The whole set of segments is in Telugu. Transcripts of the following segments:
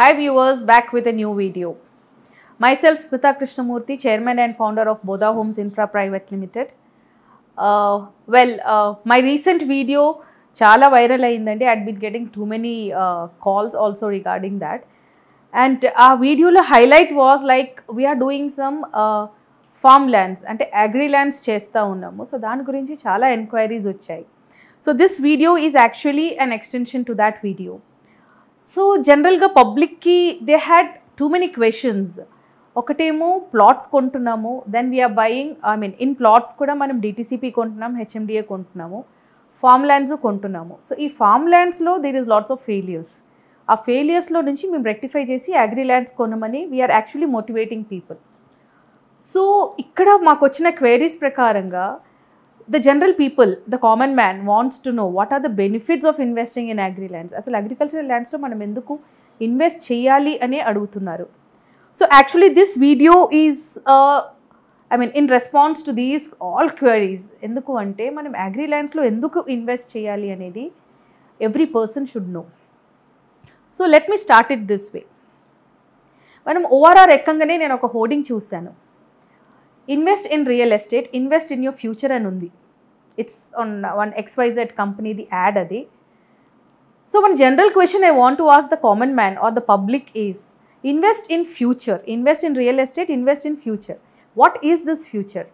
High viewers back with new video my Myself Smita Krishnamurthy chairman and founder of Bodha homes infra private limited well my recent video చాలా వైరల్ అయిందండి I'd been getting too many calls also regarding that and ఆ వీడియోలో highlight was like we are doing some farm lands అంటే అగ్రి ల్యాండ్స్ చేస్తూ ఉన్నాము సో దాని గురించి చాలా ఎంక్వైరీస్ వచ్చాయి so this video is actually an extension to that video so జనరల్గా పబ్లిక్కి they had too many questions ఒకటేమో ప్లాట్స్ కొంటున్నాము then we are buying I mean in plots కూడా మనం డిటీసీపీ కొంటున్నాం హెచ్ఎండిఏ కొంటున్నాము ఫామ్ ల్యాండ్స్ కొంటున్నాము సో ఈ ఫామ్ ల్యాండ్స్లో there is lots of failures ఆ ఫెయిలియర్స్లో నుంచి మేము రెక్టిఫై చేసి అగ్రి ల్యాండ్స్ కొనమని we are actually motivating people so ఇక్కడ మాకు వచ్చిన క్వైరీస్ ప్రకారంగా the general people the common man wants to know what are the benefits of investing in agri lands అసలు అగ్రికల్చరల్ ల్యాండ్స్లో మనం ఎందుకు ఇన్వెస్ట్ చేయాలి అనే అడుగుతున్నారు so actually this video is I mean in response to these all queries ఎందుకు అంటే మనం అగ్రి ల్యాండ్స్లో ఎందుకు ఇన్వెస్ట్ చేయాలి అనేది every person should know so let me start it this way మనం ఓఆర్ఆర్ ఎక్కంగానే నేను ఒక హోర్డింగ్ చూశాను invest in real estate invest in your future అని ఉంది ఇట్స్ ఆన్ వన్ ఎక్స్వైజెడ్ కంపెనీది యాడ్ అది so one general question I want to ask the common man or the public is invest in future invest in real estate invest in future what is this future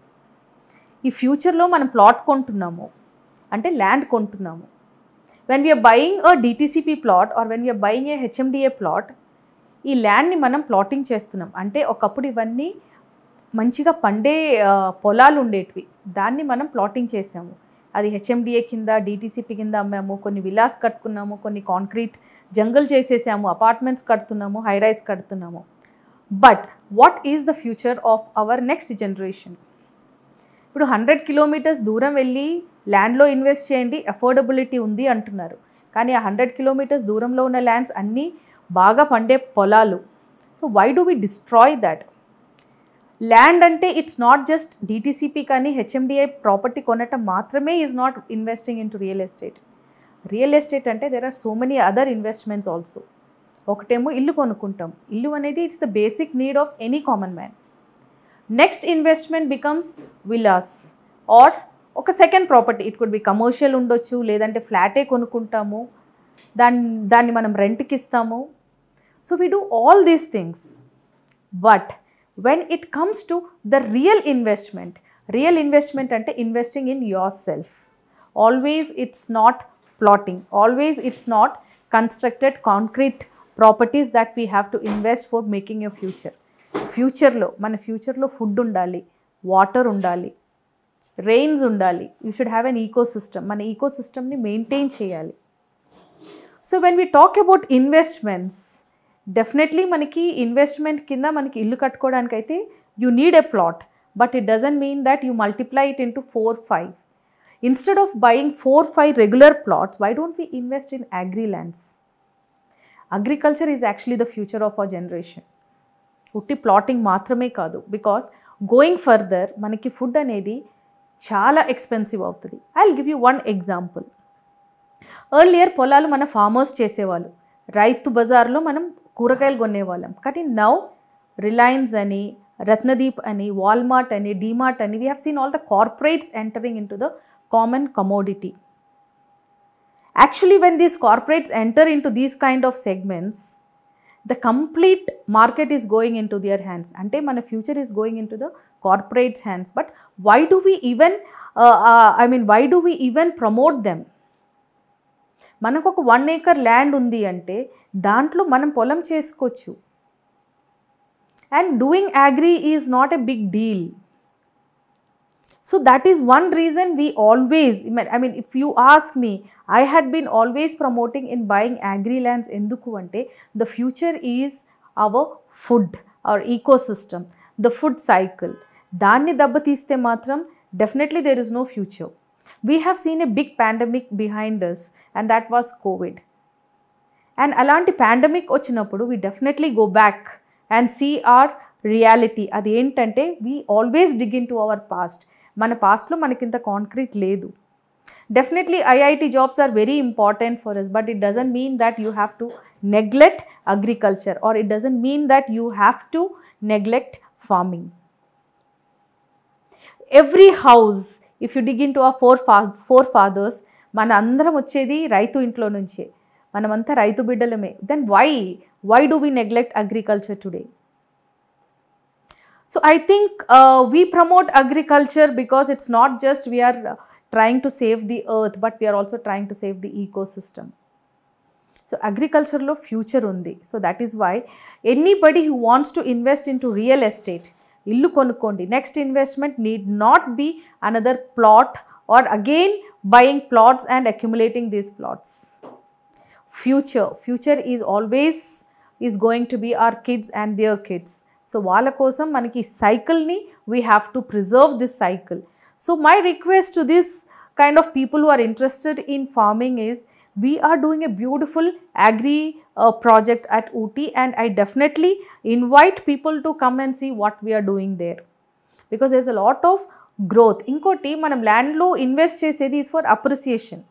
ఈ ఫ్యూచర్లో మనం ప్లాట్ కొంటున్నాము అంటే ల్యాండ్ కొంటున్నాము when we're buying a DTCP plot or when we're buying a HMDA plot ఈ ల్యాండ్ని మనం ప్లాటింగ్ చేస్తున్నాం అంటే ఒకప్పుడు ఇవన్నీ మంచిగా పండే పొలాలు ఉండేటివి దాన్ని మనం ప్లాటింగ్ చేసాము అది హెచ్ఎండిఏ కింద డిటీసీపీ కింద అమ్మాము కొన్ని విలాస్ కట్టుకున్నాము కొన్ని కాంక్రీట్ జంగల్ చేసేసాము అపార్ట్మెంట్స్ కడుతున్నాము హై రైస్ కడుతున్నాము but what is the future of our next generation ఇప్పుడు హండ్రెడ్ కిలోమీటర్స్ దూరం వెళ్ళి ల్యాండ్లో ఇన్వెస్ట్ చేయండి అఫోర్డబిలిటీ ఉంది అంటున్నారు కానీ ఆ హండ్రెడ్ కిలోమీటర్స్ దూరంలో ఉన్న ల్యాండ్స్ అన్నీ బాగా పండే పొలాలు so why do we destroy that land అంటే ఇట్స్ నాట్ జస్ట్ డిటీసీపీ కానీ హెచ్ఎండిఐ ప్రాపర్టీ కొనటం మాత్రమే is not investing in real estate real estate అంటే there are so many other investments also ఒకటేమో ఇల్లు కొనుక్కుంటాం ఇల్లు అనేది it's the basic need of any common man next investment becomes villas or ఒక second property it could be commercial ఉండొచ్చు లేదంటే ఫ్లాటే కొనుక్కుంటాము దాన్ని దాన్ని మనం రెంట్కి ఇస్తాము so we do all these things but when it comes to the real investment real investment అంటే investing in yourself always it's not plotting always it's not constructed concrete properties that we have to invest for making a future ఫ్యూచర్లో మన ఫ్యూచర్లో ఫుడ్ ఉండాలి వాటర్ ఉండాలి రెయిన్స్ ఉండాలి you should have an ecosystem మన ఈకో సిస్టమ్ని మెయింటైన్ చేయాలి so when we talk about investments definitely మనకి ఇన్వెస్ట్మెంట్ కింద మనకి ఇల్లు కట్టుకోవడానికి అయితే you need a plot but it doesn't mean that you multiply it into four five instead of buying four five regular plots why don't we invest in agri lands agriculture is actually the future of our generation ఉట్టి ప్లాటింగ్ మాత్రమే కాదు బికాస్ గోయింగ్ ఫర్దర్ మనకి ఫుడ్ అనేది చాలా ఎక్స్పెన్సివ్ అవుతుంది I give you one example earlier పొలాలు మన ఫార్మర్స్ చేసేవాళ్ళు రైతు బజార్లో మనం కూరగాయలు కొనేవాళ్ళం కానీ నౌ రిలయన్స్ అని రత్నదీప్ అని వాల్మార్ట్ అని డిమార్ట్ అని we have seen all the corporates entering into the common commodity actually when these corporates enter into these kind of segments the complete market is going into their hands అంటే మన future is going into the corporates hands but why do we even I mean why do we even promote them మనకు ఒక వన్ ఏకర్ ల్యాండ్ ఉంది అంటే దాంట్లో మనం పొలం చేసుకోవచ్చు and doing agri is not a big deal so that is one reason we always i mean if you ask me i had been always promoting in buying agri lands ఎందుకు అంటే the future is our food our ecosystem the food cycle దాన్ని దెబ్బతీస్తే మాత్రం definitely there is no future we have seen a big pandemic behind us and that was Covid and అలాంటి పాండమిక్ వచ్చినప్పుడు we definitely go back and see our reality అది ఏంటంటే we always dig into our past మన పాస్ట్లో మనకింత కాంక్రీట్ లేదు definitely IIT jobs are very important for us but it doesn't mean that you have to neglect agriculture or it doesn't mean that you have to neglect farming every house if you dig into uh fore fa forefathers మన అందరం వచ్చేది రైతు ఇంట్లో నుంచే మనమంతా రైతు బిడ్డలమే then why why do we neglect agriculture today so I think we promote agriculture because it's not just we're trying to save the earth but we're also trying to save the ecosystem so అగ్రికల్చర్లో ఫ్యూచర్ ఉంది so that is why anybody who wants to invest into real estate illu konukondi next investment need not be another plot or again buying plots and accumulating these plots future future is always is going to be our kids and their kids so vala kosam maniki cycle ni we have to preserve this cycle so my request to this kind of people who are interested in farming is we are doing a beautiful agri uh, project at Ooty and I definitely invite people to come and see what we are doing there because there's a lot ఇంకోటి మనం ల్యాండ్లో ఇన్వెస్ట్ చేసేది is for appreciation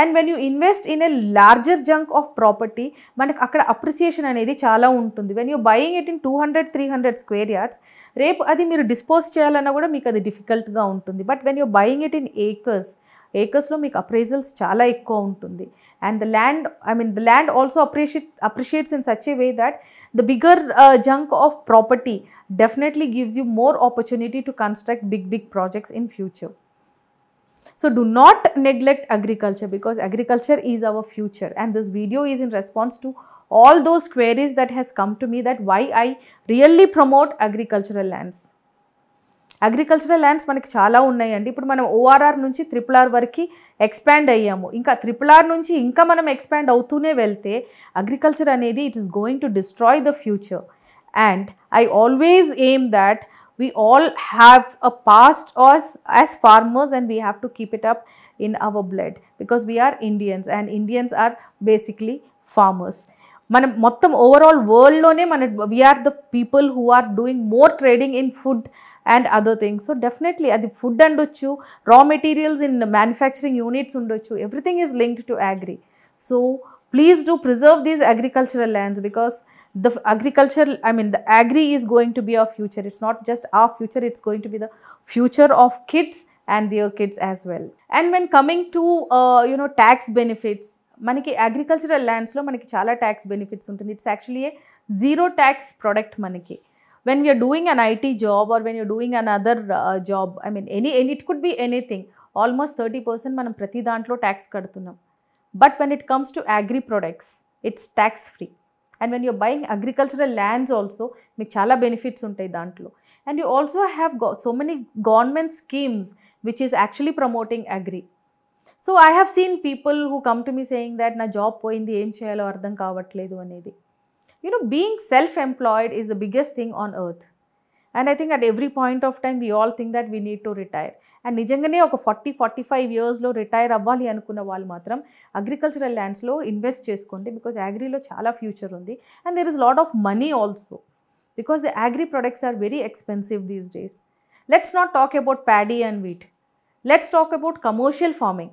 and when you invest in a larger chunk of property మనకు అక్కడ అప్రిసియేషన్ అనేది చాలా ఉంటుంది when you buying it in two hundred three hundred square yards రేపు అది మీరు డిస్పోజ్ చేయాలన్నా కూడా మీకు అది డిఫికల్ట్గా ఉంటుంది but when you buying it in acres ఏకర్స్లో మీకు అప్రైజల్స్ చాలా ఎక్కువ ఉంటుంది and the land I mean the land also appreciate appreciates in such a way that the bigger uh, junk of property definitely gives you more opportunity to construct big big projects in future so do not neglect agriculture because agriculture is our future and this video is in response to all those queries that has come to me that why i really promote agricultural lands agricultural lands మనకి చాలా ఉన్నాయండి ఇప్పుడు మనం ఓఆర్ఆర్ నుంచి త్రిపుల్ ఆర్ వరకు ఎక్స్పాండ్ అయ్యాము ఇంకా త్రిపుల్ ఆర్ నుంచి ఇంకా మనం ఎక్స్పాండ్ అవుతూనే వెళ్తే అగ్రికల్చర్ అనేది it is going to destroy the future and I always aim that we all have a past as, as farmers and we have to keep it up in our blood because we are Indians and Indians are basically farmers. మనం మొత్తం ఓవరాల్ వరల్డ్లోనే మన we're the people who are doing more trading in food and other things so definitely అది ఫుడ్ ఉండొచ్చు raw materials in manufacturing units ఉండొచ్చు everything is linked to agri so please do preserve these agricultural lands because the agriculture i mean the agri is going to be our future it's not just our future it's going to be the future of kids and their kids as well and when coming to uh, you know tax benefits మనకి అగ్రికల్చరల్ ల్యాండ్స్లో మనకి చాలా ట్యాక్స్ బెనిఫిట్స్ ఉంటుంది it's actually a zero tax product మనకి when you're doing an IT job or when you're doing an other job I mean any any it could be anything almost thirty percent మనం ప్రతి దాంట్లో ట్యాక్స్ కడుతున్నాం but when it comes to agri products it's tax free and when you're buying agricultural lands also మీకు చాలా బెనిఫిట్స్ ఉంటాయి దాంట్లో and you also have so many government schemes which is actually promoting agri so I have seen people who come to me saying that నా జాబ్ పోయింది ఏం చేయాలో అర్థం కావట్లేదు అనేది you know being self employed is the biggest thing on earth and I think at every point of time we all think that we need to retire and నిజంగానే ఒక ఫార్టీ ఫార్టీ ఫైవ్ ఇయర్స్లో రిటైర్ అవ్వాలి అనుకున్న వాళ్ళు మాత్రం అగ్రికల్చరల్ ల్యాండ్స్లో ఇన్వెస్ట్ చేసుకోండి బికాజ్ యాగ్రీలో చాలా ఫ్యూచర్ ఉంది and there is lot of money also because the agri products are very expensive these days let's not talk about paddy and wheat let's talk about commercial farming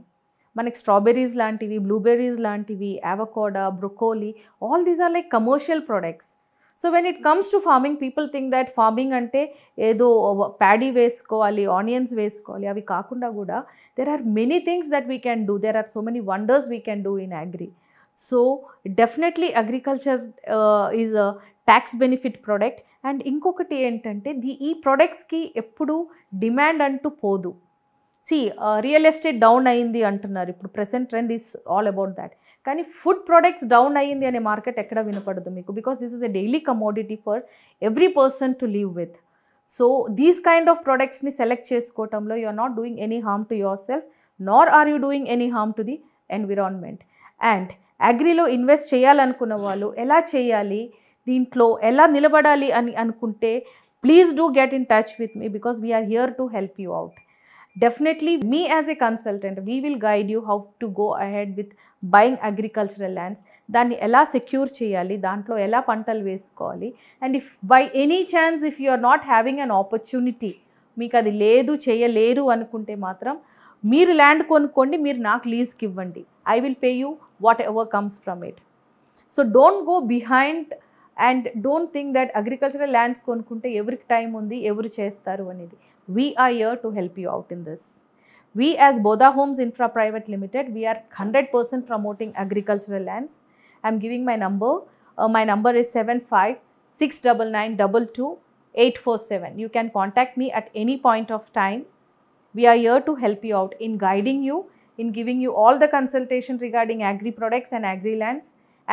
మనకి స్ట్రాబెర్రీస్ లాంటివి బ్లూబెర్రీస్ లాంటివి avocado broccoli all these are like commercial products so when it comes to farming people think that farming అంటే ఏదో ప్యాడీ వేసుకోవాలి ఆనియన్స్ వేసుకోవాలి అవి కాకుండా కూడా there are many things that we can do there are so many wonders we can do in agri so definitely agriculture is tax benefit product and ఇంకొకటి ఏంటంటే ది ఈ ప్రొడక్ట్స్కి ఎప్పుడు డిమాండ్ అంటూ పోదు సి రియల్ ఎస్టేట్ డౌన్ అయ్యింది అంటున్నారు ఇప్పుడు present trend is all about that కానీ ఫుడ్ ప్రొడక్ట్స్ డౌన్ అయ్యింది అనే మార్కెట్ ఎక్కడ వినపడదు మీకు because this is a daily commodity for every person to live with so these kind of ప్రొడక్ట్స్ని సెలెక్ట్ చేసుకోవటంలో you are not doing any harm to yourself nor are you doing any harm to the environment and అగ్రిలో ఇన్వెస్ట్ చేయాలనుకున్న వాళ్ళు ఎలా చేయాలి దీంట్లో ఎలా నిలబడాలి అని అనుకుంటే please do get in touch with me because we're here to help you out definitely me as a consultant we will guide you how to go ahead with buying agricultural lands దాన్ని ఎలా సెక్యూర్ చేయాలి దాంట్లో ఎలా పంటలు వేసుకోవాలి and if by any chance if you are not having an opportunity మీకు అది లేదు చేయలేరు అనుకుంటే మాత్రం మీరు ల్యాండ్ కొనుక్కోండి మీరు నాకు లీజ్కి ఇవ్వండి I will pay you whatever comes from it so don't go behind And don't think and don't think that agricultural lands కొనుక్కుంటే ఎవరికి టైం ఉంది ఎవరు చేస్తారు We are here to help you out in this. we as Boda Homes Infra Private Limited, we are 100% promoting agricultural lands. I am giving my number. Uh, my number is 7569922847. You can contact me at any point of time. We are here to help you out in guiding you, in giving you all the consultation regarding agri products and agri lands.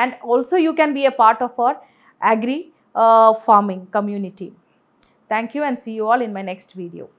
And also you can be a part of our agri uh, farming community. Thank you and see you all in my next video.